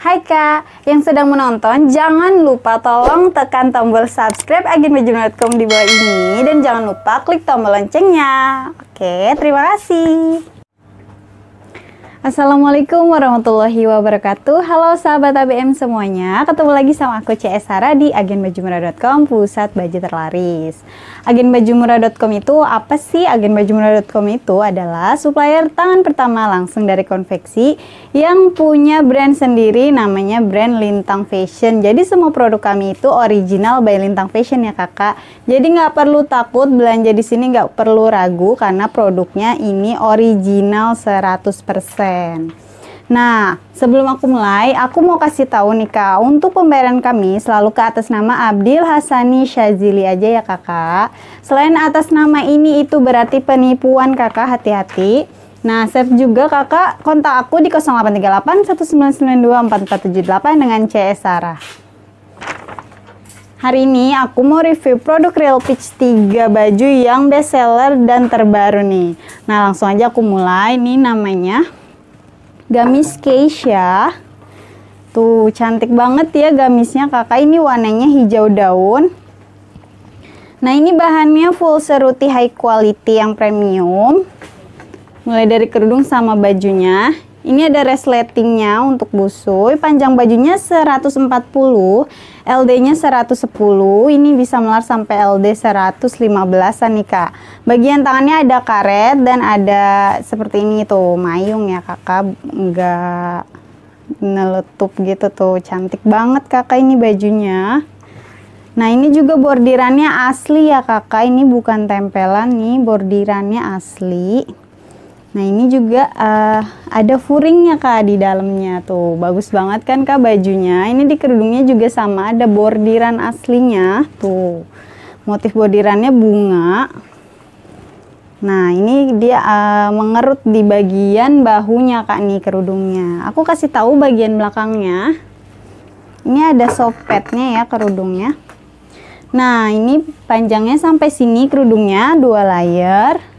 Hai Kak, yang sedang menonton jangan lupa tolong tekan tombol subscribe agenbajuna.com di bawah ini dan jangan lupa klik tombol loncengnya. Oke, terima kasih. Assalamualaikum warahmatullahi wabarakatuh Halo sahabat ABM semuanya Ketemu lagi sama aku CS Sarah di agenbajumurah.com Pusat Baju Terlaris Agenbajumurah.com itu apa sih? Agenbajumurah.com itu adalah supplier tangan pertama langsung dari konveksi Yang punya brand sendiri namanya brand Lintang Fashion Jadi semua produk kami itu original by Lintang Fashion ya kakak Jadi nggak perlu takut belanja di sini nggak perlu ragu Karena produknya ini original 100% keren. Nah, sebelum aku mulai, aku mau kasih tahu nih Kak, untuk pembayaran kami selalu ke atas nama Abdil Hasani Syazili aja ya Kakak. Selain atas nama ini itu berarti penipuan Kakak, hati-hati. Nah, save juga Kakak kontak aku di 0838 1992 dengan CS Sarah. Hari ini aku mau review produk Real Peach 3 baju yang best seller dan terbaru nih. Nah, langsung aja aku mulai. Ini namanya gamis Keisha. Tuh, cantik banget ya gamisnya kakak. Ini warnanya hijau daun. Nah, ini bahannya full seruti high quality yang premium. Mulai dari kerudung sama bajunya. Ini ada resletingnya untuk busui, panjang bajunya 140, LD-nya 110, ini bisa melar sampai LD 115-an nih Kak. Bagian tangannya ada karet dan ada seperti ini tuh, mayung ya Kakak, enggak neletup gitu tuh, cantik banget Kakak ini bajunya. Nah ini juga bordirannya asli ya Kakak, ini bukan tempelan nih, bordirannya asli. Nah ini juga uh, ada furingnya kak di dalamnya tuh bagus banget kan kak bajunya. Ini di kerudungnya juga sama ada bordiran aslinya tuh motif bordirannya bunga. Nah ini dia uh, mengerut di bagian bahunya kak nih kerudungnya. Aku kasih tahu bagian belakangnya. Ini ada sopetnya ya kerudungnya. Nah ini panjangnya sampai sini kerudungnya dua layer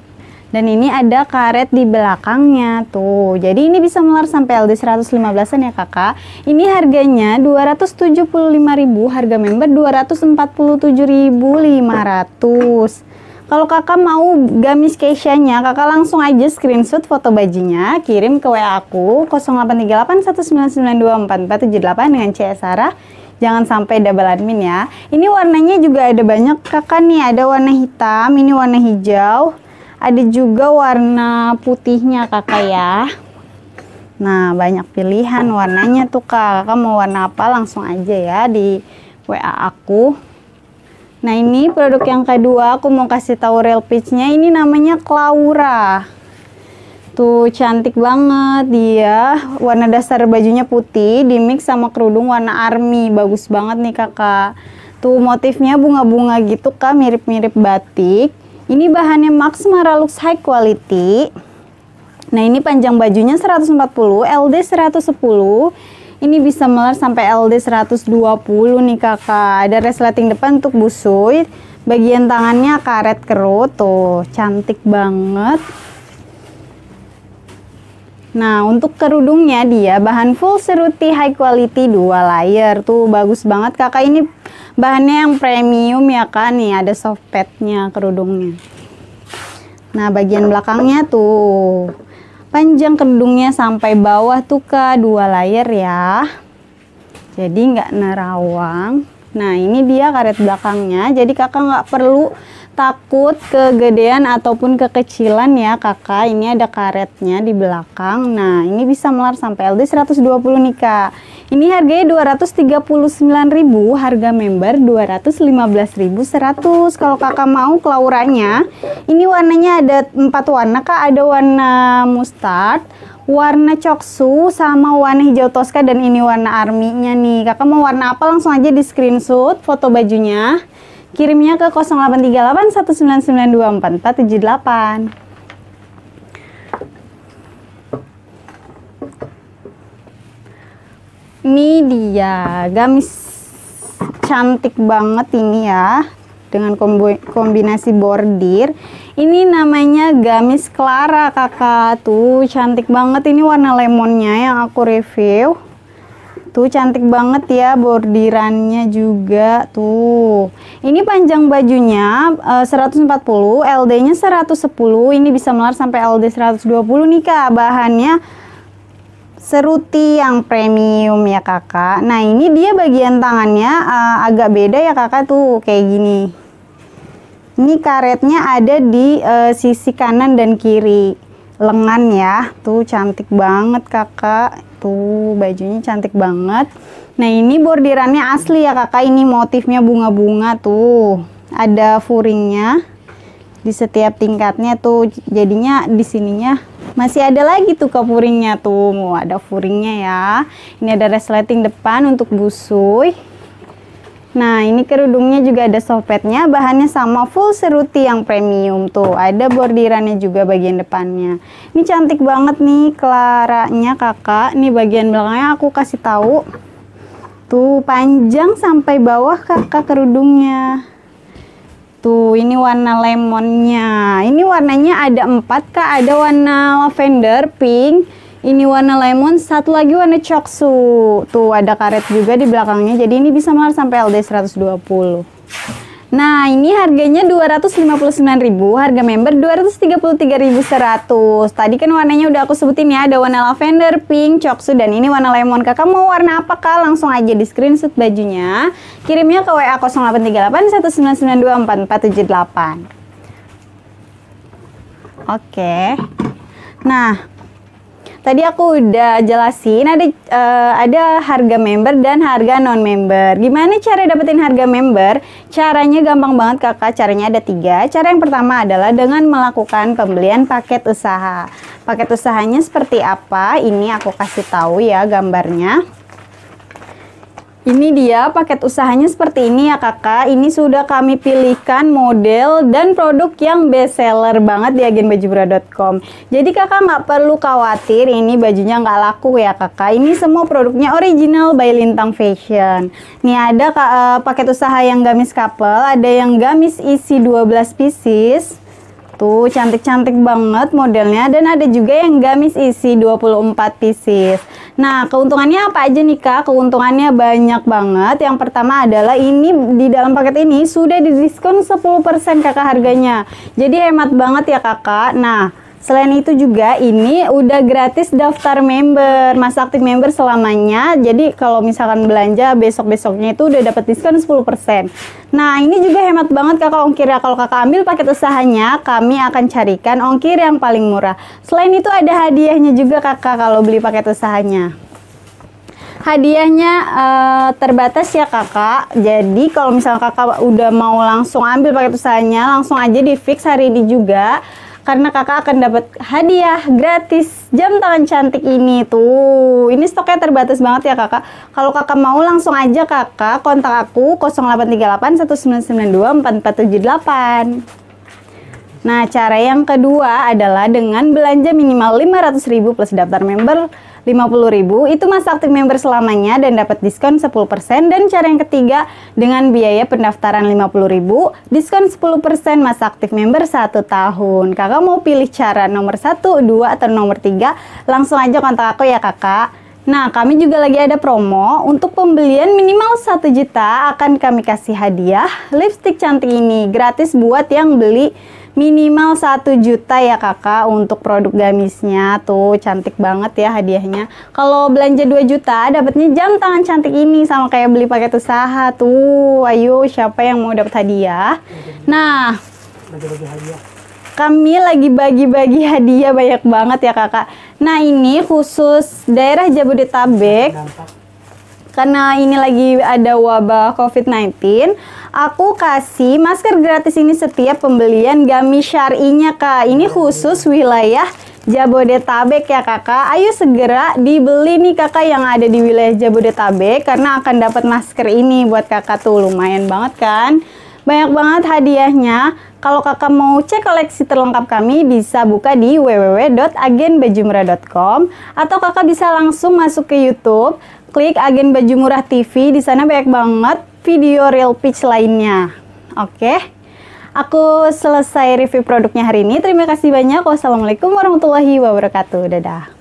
dan ini ada karet di belakangnya tuh. Jadi ini bisa melar sampai LD 115-an ya kakak. Ini harganya 275.000, harga member 247.500. Kalau kakak mau gamis Keisha-nya, kakak langsung aja screenshot foto bajunya, kirim ke WA aku 083819924478 dengan CS Sarah. Jangan sampai double admin ya. Ini warnanya juga ada banyak kakak nih, ada warna hitam, ini warna hijau, ada juga warna putihnya kakak ya. Nah, banyak pilihan warnanya tuh kak. Kakak mau warna apa langsung aja ya di WA aku. Nah, ini produk yang kedua aku mau kasih tahu real pitch nya Ini namanya Claura. Tuh cantik banget dia. Warna dasar bajunya putih, di mix sama kerudung warna army. Bagus banget nih kakak. Tuh motifnya bunga-bunga gitu kak, mirip-mirip batik. Ini bahannya Max Maralux High Quality. Nah, ini panjang bajunya 140, LD 110. Ini bisa melar sampai LD 120 nih kakak. Ada resleting depan untuk busui. Bagian tangannya karet kerut tuh, cantik banget. Nah, untuk kerudungnya dia bahan full seruti high quality dua layer tuh bagus banget kakak ini bahannya yang premium ya kan nih ada soft padnya kerudungnya nah bagian belakangnya tuh panjang kerudungnya sampai bawah tuh kak dua layer ya jadi nggak nerawang nah ini dia karet belakangnya jadi kakak nggak perlu takut kegedean ataupun kekecilan ya kakak ini ada karetnya di belakang nah ini bisa melar sampai LD 120 nih kak ini harganya 239.000 harga member 215.100 kalau kakak mau kelaurannya ini warnanya ada empat warna kak ada warna mustard warna coksu sama warna hijau toska dan ini warna arminya nih kakak mau warna apa langsung aja di screenshot foto bajunya Kirimnya ke 0838 1992 Ini dia gamis cantik banget ini ya dengan kombinasi bordir. Ini namanya gamis Clara kakak tuh cantik banget ini warna lemonnya yang aku review. Tuh cantik banget ya bordirannya juga tuh. Ini panjang bajunya uh, 140, LD-nya 110, ini bisa melar sampai LD 120 nih Kak. Bahannya seruti yang premium ya Kakak. Nah, ini dia bagian tangannya uh, agak beda ya Kakak tuh kayak gini. Ini karetnya ada di uh, sisi kanan dan kiri lengan ya tuh cantik banget kakak tuh bajunya cantik banget nah ini bordirannya asli ya kakak ini motifnya bunga-bunga tuh ada furingnya di setiap tingkatnya tuh jadinya di sininya masih ada lagi tuh kapuringnya tuh mau ada furingnya ya ini ada resleting depan untuk busui Nah, ini kerudungnya juga ada sopetnya, bahannya sama full seruti yang premium tuh. Ada bordirannya juga bagian depannya. Ini cantik banget nih kelaranya kakak. Ini bagian belakangnya aku kasih tahu. Tuh, panjang sampai bawah kakak kerudungnya. Tuh, ini warna lemonnya. Ini warnanya ada empat kak. Ada warna lavender, pink, ini warna lemon, satu lagi warna coksu. Tuh ada karet juga di belakangnya. Jadi ini bisa melar sampai LD 120. Nah, ini harganya 259.000, harga member 233.100. Tadi kan warnanya udah aku sebutin ya, ada warna lavender, pink, coksu dan ini warna lemon. Kakak mau warna apa Kak? Langsung aja di screenshot bajunya. Kirimnya ke WA 0838 1992 Oke. Nah, Tadi aku udah jelasin ada uh, ada harga member dan harga non member. Gimana cara dapetin harga member? Caranya gampang banget kakak. Caranya ada tiga. Cara yang pertama adalah dengan melakukan pembelian paket usaha. Paket usahanya seperti apa? Ini aku kasih tahu ya gambarnya. Ini dia paket usahanya seperti ini ya kakak Ini sudah kami pilihkan model dan produk yang best seller banget di agenbajubra.com Jadi kakak nggak perlu khawatir ini bajunya nggak laku ya kakak Ini semua produknya original by Lintang Fashion Ini ada kak, uh, eh, paket usaha yang gamis couple Ada yang gamis isi 12 pieces Tuh cantik-cantik banget modelnya Dan ada juga yang gamis isi 24 pieces Nah, keuntungannya apa aja nih Kak? Keuntungannya banyak banget. Yang pertama adalah ini di dalam paket ini sudah didiskon 10% Kakak harganya. Jadi hemat banget ya Kakak. Nah, Selain itu juga ini udah gratis daftar member, masa aktif member selamanya. Jadi kalau misalkan belanja besok-besoknya itu udah dapat diskon 10%. Nah, ini juga hemat banget Kakak ongkir ya. Kalau Kakak ambil paket usahanya, kami akan carikan ongkir yang paling murah. Selain itu ada hadiahnya juga Kakak kalau beli paket usahanya hadiahnya uh, terbatas ya kakak jadi kalau misalnya kakak udah mau langsung ambil paket usahanya langsung aja di fix hari ini juga karena kakak akan dapat hadiah gratis jam tangan cantik ini tuh. Ini stoknya terbatas banget ya kakak. Kalau kakak mau langsung aja kakak kontak aku 0838 1992 4478. Nah, cara yang kedua adalah dengan belanja minimal 500.000 plus daftar member ribu itu masa aktif member selamanya dan dapat diskon 10% dan cara yang ketiga dengan biaya pendaftaran 50.000 diskon 10% masa aktif member satu tahun. Kakak mau pilih cara nomor 1, 2 atau nomor 3? Langsung aja kontak aku ya Kakak. Nah, kami juga lagi ada promo untuk pembelian minimal 1 juta akan kami kasih hadiah lipstick cantik ini gratis buat yang beli minimal 1 juta ya kakak untuk produk gamisnya tuh cantik banget ya hadiahnya kalau belanja 2 juta dapatnya jam tangan cantik ini sama kayak beli paket usaha tuh ayo siapa yang mau dapat hadiah nah kami lagi bagi-bagi hadiah banyak banget ya kakak nah ini khusus daerah Jabodetabek karena ini lagi ada wabah COVID-19, aku kasih masker gratis ini setiap pembelian gami syarinya kak. Ini khusus wilayah Jabodetabek ya kakak. Ayo segera dibeli nih kakak yang ada di wilayah Jabodetabek karena akan dapat masker ini buat kakak tuh lumayan banget kan. Banyak banget hadiahnya. Kalau kakak mau cek koleksi terlengkap kami, bisa buka di www.agenbajumrah.com atau kakak bisa langsung masuk ke YouTube. Klik agen baju murah TV, di sana banyak banget video real pitch lainnya. Oke. Aku selesai review produknya hari ini. Terima kasih banyak. Wassalamualaikum warahmatullahi wabarakatuh. Dadah.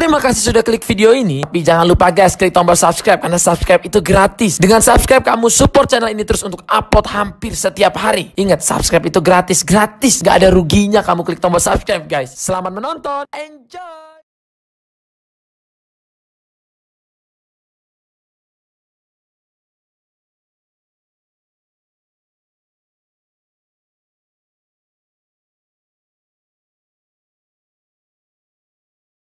Terima kasih sudah klik video ini. Tapi jangan lupa guys, klik tombol subscribe karena subscribe itu gratis. Dengan subscribe kamu support channel ini terus untuk upload hampir setiap hari. Ingat, subscribe itu gratis, gratis. Gak ada ruginya kamu klik tombol subscribe guys. Selamat menonton, enjoy!